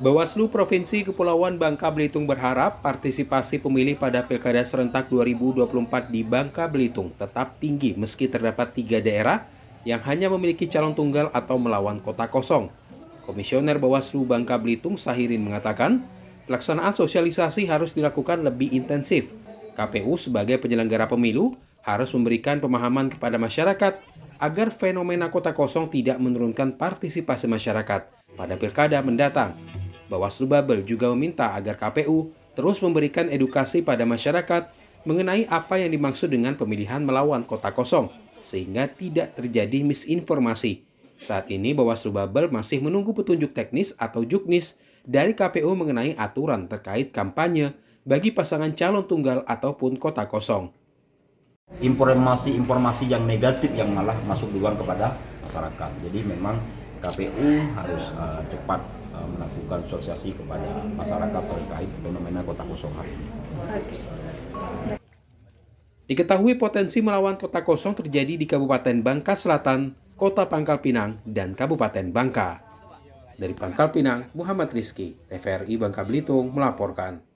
Bawaslu Provinsi Kepulauan Bangka Belitung berharap partisipasi pemilih pada Pilkada Serentak 2024 di Bangka Belitung tetap tinggi meski terdapat tiga daerah yang hanya memiliki calon tunggal atau melawan kota kosong. Komisioner Bawaslu Bangka Belitung Sahirin mengatakan, pelaksanaan sosialisasi harus dilakukan lebih intensif. KPU sebagai penyelenggara pemilu harus memberikan pemahaman kepada masyarakat agar fenomena kota kosong tidak menurunkan partisipasi masyarakat pada pilkada mendatang. Bawaslu Babel juga meminta agar KPU terus memberikan edukasi pada masyarakat mengenai apa yang dimaksud dengan pemilihan melawan kota kosong, sehingga tidak terjadi misinformasi. Saat ini Bawaslu Babel masih menunggu petunjuk teknis atau juknis dari KPU mengenai aturan terkait kampanye bagi pasangan calon tunggal ataupun kota kosong. Informasi-informasi yang negatif yang malah masuk duluan kepada masyarakat. Jadi memang KPU harus uh, cepat Eh, melakukan sosialisasi kepada masyarakat terkait fenomena kota kosong hari ini. Diketahui potensi melawan kota kosong terjadi di Kabupaten Bangka Selatan, Kota Pangkal Pinang, dan Kabupaten Bangka. Dari Pangkal Pinang, Muhammad Rizki, TVRI Bangka Belitung melaporkan.